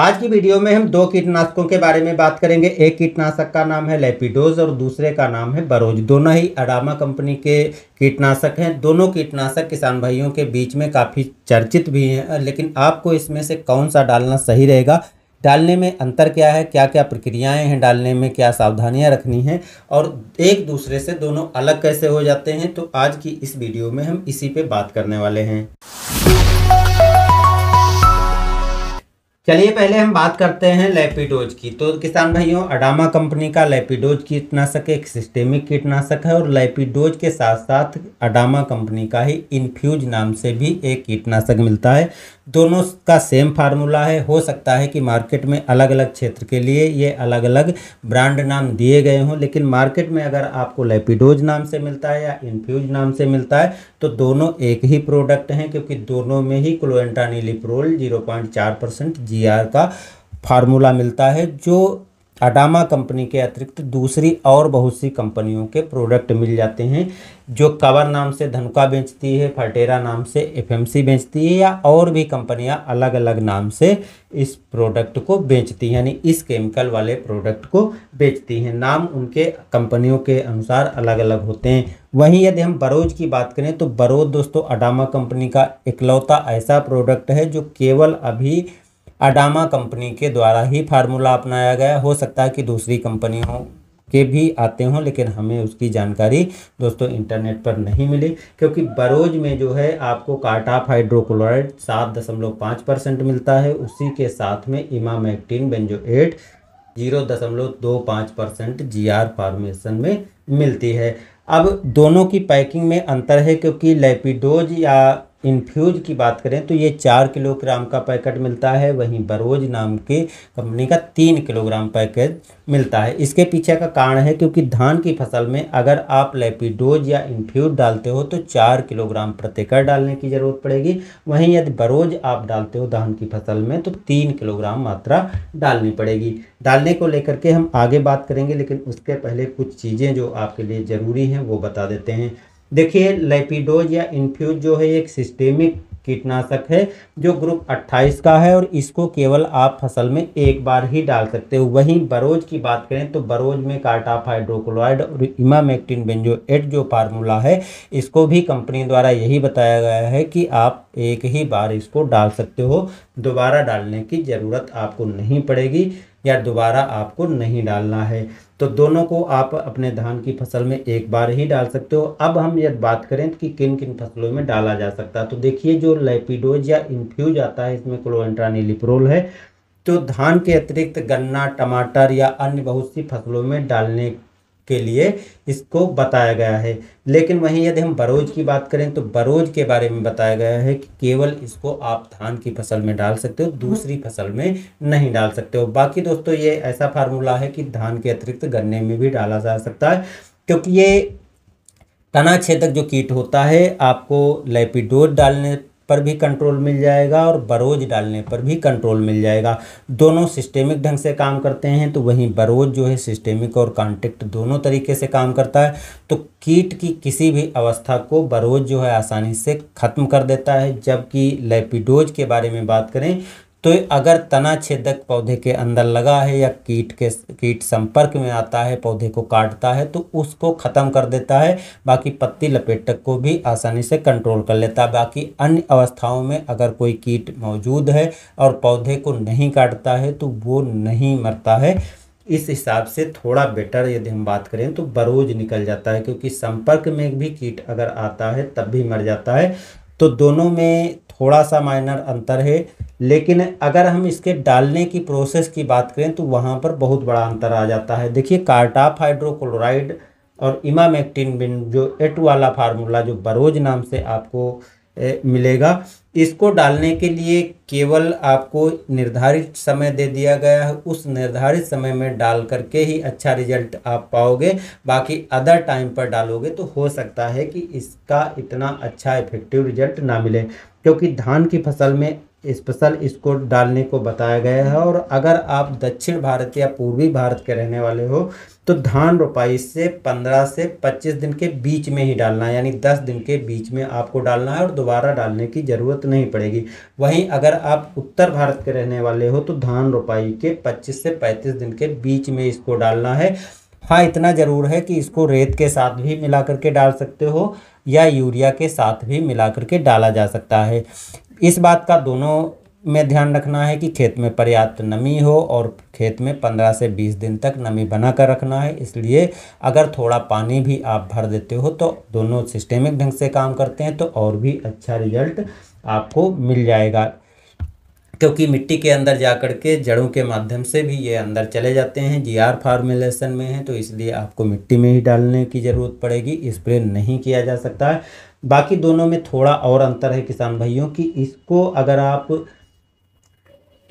आज की वीडियो में हम दो कीटनाशकों के बारे में बात करेंगे एक कीटनाशक का नाम है लेपिडोज और दूसरे का नाम है बरोज दोनों ही अडामा कंपनी के कीटनाशक हैं दोनों कीटनाशक किसान भाइयों के बीच में काफ़ी चर्चित भी हैं लेकिन आपको इसमें से कौन सा डालना सही रहेगा डालने में अंतर क्या है क्या क्या प्रक्रियाएं हैं डालने में क्या सावधानियां रखनी हैं और एक दूसरे से दोनों अलग कैसे हो जाते हैं तो आज की इस वीडियो में हम इसी पे बात करने वाले हैं चलिए पहले हम बात करते हैं लेपिडोज की तो किसान भाइयों अडामा कंपनी का लेपिडोज कीटनाशक एक सिस्टेमिक कीटनाशक है और लेपिडोज के साथ साथ अडामा कंपनी का ही इन्फ्यूज नाम से भी एक कीटनाशक मिलता है दोनों का सेम फार्मूला है हो सकता है कि मार्केट में अलग अलग क्षेत्र के लिए ये अलग अलग ब्रांड नाम दिए गए हों लेकिन मार्केट में अगर आपको लेपिडोज नाम से मिलता है या इन्फ्यूज नाम से मिलता है तो दोनों एक ही प्रोडक्ट हैं क्योंकि दोनों में ही क्लोएंटानीलिप्रोल जीरो पॉइंट चार परसेंट जी आर का फार्मूला मिलता है जो अडामा कंपनी के अतिरिक्त दूसरी और बहुत सी कंपनियों के प्रोडक्ट मिल जाते हैं जो कवर नाम से धनुका बेचती है फर्टेरा नाम से एफएमसी बेचती है या और भी कंपनियां अलग अलग नाम से इस प्रोडक्ट को बेचती हैं यानी इस केमिकल वाले प्रोडक्ट को बेचती हैं नाम उनके कंपनियों के अनुसार अलग अलग होते हैं वहीं यदि हम बरोज की बात करें तो बरोज दोस्तों अडामा कंपनी का इकलौता ऐसा प्रोडक्ट है जो केवल अभी अडामा कंपनी के द्वारा ही फार्मूला अपनाया गया हो सकता है कि दूसरी कंपनियों के भी आते हों लेकिन हमें उसकी जानकारी दोस्तों इंटरनेट पर नहीं मिली क्योंकि बरोज में जो है आपको काट ऑफ हाइड्रोक्लोराइड सात दशमलव पाँच परसेंट मिलता है उसी के साथ में बेंजो एट जीरो दशमलव दो पाँच परसेंट जी फार्मेशन में मिलती है अब दोनों की पैकिंग में अंतर है क्योंकि लेपिडोज या इन्फ्यूज की बात करें तो ये चार किलोग्राम का पैकेट मिलता है वहीं बरोज नाम के कंपनी का तीन किलोग्राम पैकेज मिलता है इसके पीछे का कारण है क्योंकि धान की फसल में अगर आप लेपिडोज या इन्फ्यूज डालते हो तो चार किलोग्राम प्रति डालने की ज़रूरत पड़ेगी वहीं यदि बरोज आप डालते हो धान की फसल में तो तीन किलोग्राम मात्रा डालनी पड़ेगी डालने को लेकर के हम आगे बात करेंगे लेकिन उसके पहले कुछ चीज़ें जो आपके लिए ज़रूरी हैं वो बता देते हैं देखिए लेपिडोज या इन्फ्यूज जो है एक सिस्टेमिक कीटनाशक है जो ग्रुप 28 का है और इसको केवल आप फसल में एक बार ही डाल सकते हो वहीं बरोज की बात करें तो बरोज में कार्टाफ हाइड्रोक्लोराइड और इमामेक्टिन एट जो फार्मूला है इसको भी कंपनी द्वारा यही बताया गया है कि आप एक ही बार इसको डाल सकते हो दोबारा डालने की ज़रूरत आपको नहीं पड़ेगी या दोबारा आपको नहीं डालना है तो दोनों को आप अपने धान की फसल में एक बार ही डाल सकते हो अब हम यदि बात करें कि किन किन फसलों में डाला जा सकता है तो देखिए जो लेपिडोज या इन्फ्यूज आता है इसमें क्लोएंट्रानिलिप्रोल है तो धान के अतिरिक्त गन्ना टमाटर या अन्य बहुत सी फसलों में डालने के लिए इसको बताया गया है लेकिन वहीं यदि हम बरोज की बात करें तो बरोज के बारे में बताया गया है कि केवल इसको आप धान की फसल में डाल सकते हो दूसरी फसल में नहीं डाल सकते हो बाकी दोस्तों ये ऐसा फार्मूला है कि धान के अतिरिक्त गन्ने में भी डाला जा सकता है क्योंकि ये तना छेदक जो कीट होता है आपको लेपिडोज डालने पर भी कंट्रोल मिल जाएगा और बरोज डालने पर भी कंट्रोल मिल जाएगा दोनों सिस्टेमिक ढंग से काम करते हैं तो वहीं बरोज जो है सिस्टेमिक और कॉन्टेक्ट दोनों तरीके से काम करता है तो कीट की किसी भी अवस्था को बरोज जो है आसानी से ख़त्म कर देता है जबकि लेपिडोज के बारे में बात करें तो अगर तना छेदक पौधे के अंदर लगा है या कीट के कीट संपर्क में आता है पौधे को काटता है तो उसको ख़त्म कर देता है बाकी पत्ती लपेटक को भी आसानी से कंट्रोल कर लेता है बाकी अन्य अवस्थाओं में अगर कोई कीट मौजूद है और पौधे को नहीं काटता है तो वो नहीं मरता है इस हिसाब से थोड़ा बेटर यदि हम बात करें तो बरोज निकल जाता है क्योंकि संपर्क में भी कीट अगर आता है तब भी मर जाता है तो दोनों में थोड़ा सा माइनर अंतर है लेकिन अगर हम इसके डालने की प्रोसेस की बात करें तो वहाँ पर बहुत बड़ा अंतर आ जाता है देखिए कार्टाफ हाइड्रोक्लोराइड और इमामेक्टिन बिन जो एट वाला फार्मूला जो बरोज नाम से आपको ए, मिलेगा इसको डालने के लिए केवल आपको निर्धारित समय दे दिया गया है उस निर्धारित समय में डाल करके ही अच्छा रिजल्ट आप पाओगे बाकी अदर टाइम पर डालोगे तो हो सकता है कि इसका इतना अच्छा इफेक्टिव रिजल्ट ना मिले क्योंकि धान की फसल में स्पेशल इसको डालने को बताया गया है और अगर आप दक्षिण भारत या पूर्वी भारत के रहने वाले हो तो धान रोपाई से 15 से 25 दिन के बीच में ही डालना है यानी 10 दिन के बीच में आपको डालना है और दोबारा डालने की ज़रूरत नहीं पड़ेगी वहीं अगर आप उत्तर भारत के रहने वाले हो तो धान रोपाई के 25 से 35 दिन के बीच में इसको डालना है हाँ इतना ज़रूर है कि इसको रेत के साथ भी मिला करके डाल सकते हो या यूरिया के साथ भी मिला करके डाला जा सकता है इस बात का दोनों में ध्यान रखना है कि खेत में पर्याप्त नमी हो और खेत में पंद्रह से बीस दिन तक नमी बना कर रखना है इसलिए अगर थोड़ा पानी भी आप भर देते हो तो दोनों सिस्टेमिक ढंग से काम करते हैं तो और भी अच्छा रिजल्ट आपको मिल जाएगा क्योंकि मिट्टी के अंदर जा कर के जड़ों के माध्यम से भी ये अंदर चले जाते हैं जी आर फार्मुलेशन में है तो इसलिए आपको मिट्टी में ही डालने की ज़रूरत पड़ेगी स्प्रे नहीं किया जा सकता है बाकी दोनों में थोड़ा और अंतर है किसान भाइयों की इसको अगर आप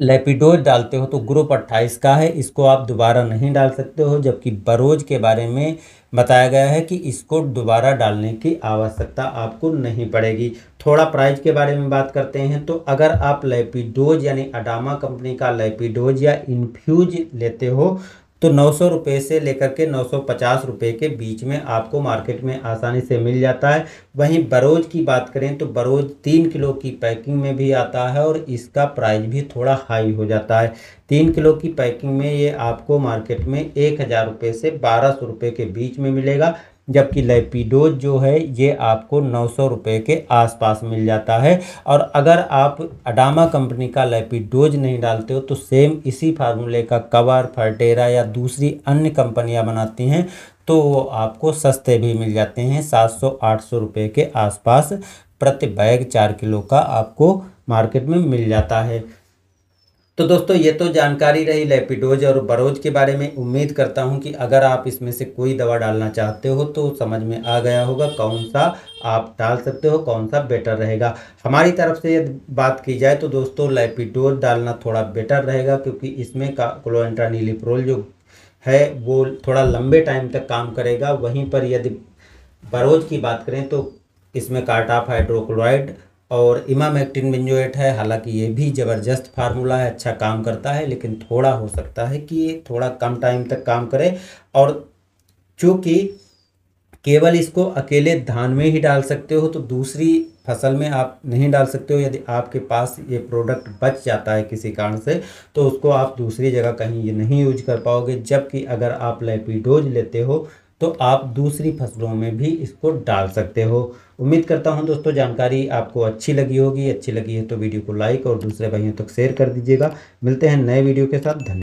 लेपिडोज डालते हो तो ग्रुप 28 का है इसको आप दोबारा नहीं डाल सकते हो जबकि बरोज के बारे में बताया गया है कि इसको दोबारा डालने की आवश्यकता आपको नहीं पड़ेगी थोड़ा प्राइस के बारे में बात करते हैं तो अगर आप लेपिडोज यानी अडामा कंपनी का लेपिडोज या इन्फ्यूज लेते हो तो नौ सौ रुपये से लेकर के नौ सौ पचास रुपये के बीच में आपको मार्केट में आसानी से मिल जाता है वहीं बरोज की बात करें तो बरोज तीन किलो की पैकिंग में भी आता है और इसका प्राइस भी थोड़ा हाई हो जाता है तीन किलो की पैकिंग में ये आपको मार्केट में एक हज़ार रुपये से बारह सौ रुपये के बीच में मिलेगा जबकि लेपिडोज जो है ये आपको नौ सौ रुपये के आसपास मिल जाता है और अगर आप अडामा कंपनी का लेपिडोज नहीं डालते हो तो सेम इसी फार्मूले का कवर फर्टेरा या दूसरी अन्य कंपनियां बनाती हैं तो वो आपको सस्ते भी मिल जाते हैं सात सौ आठ सौ रुपये के आसपास प्रति बैग चार किलो का आपको मार्केट में मिल जाता है तो दोस्तों ये तो जानकारी रही लेपिडोज और बरोज के बारे में उम्मीद करता हूँ कि अगर आप इसमें से कोई दवा डालना चाहते हो तो समझ में आ गया होगा कौन सा आप डाल सकते हो कौन सा बेटर रहेगा हमारी तरफ से यदि बात की जाए तो दोस्तों लेपिडोज डालना थोड़ा बेटर रहेगा क्योंकि इसमें का क्लोएंट्रानीलिप्रोल जो है वो थोड़ा लंबे टाइम तक काम करेगा वहीं पर यदि बरोज की बात करें तो इसमें कार्टाफ हाइड्रोक्लोराइड और इमाम एक्टिन बेंजोएट है हालांकि ये भी ज़बरदस्त फार्मूला है अच्छा काम करता है लेकिन थोड़ा हो सकता है कि ये थोड़ा कम टाइम तक काम करे और चूँकि केवल इसको अकेले धान में ही डाल सकते हो तो दूसरी फसल में आप नहीं डाल सकते हो यदि आपके पास ये प्रोडक्ट बच जाता है किसी कारण से तो उसको आप दूसरी जगह कहीं ये नहीं यूज कर पाओगे जबकि अगर आप लेपिडोज लेते हो तो आप दूसरी फसलों में भी इसको डाल सकते हो उम्मीद करता हूं दोस्तों जानकारी आपको अच्छी लगी होगी अच्छी लगी है तो वीडियो को लाइक और दूसरे भाइयों तक शेयर कर दीजिएगा मिलते हैं नए वीडियो के साथ धन्यवाद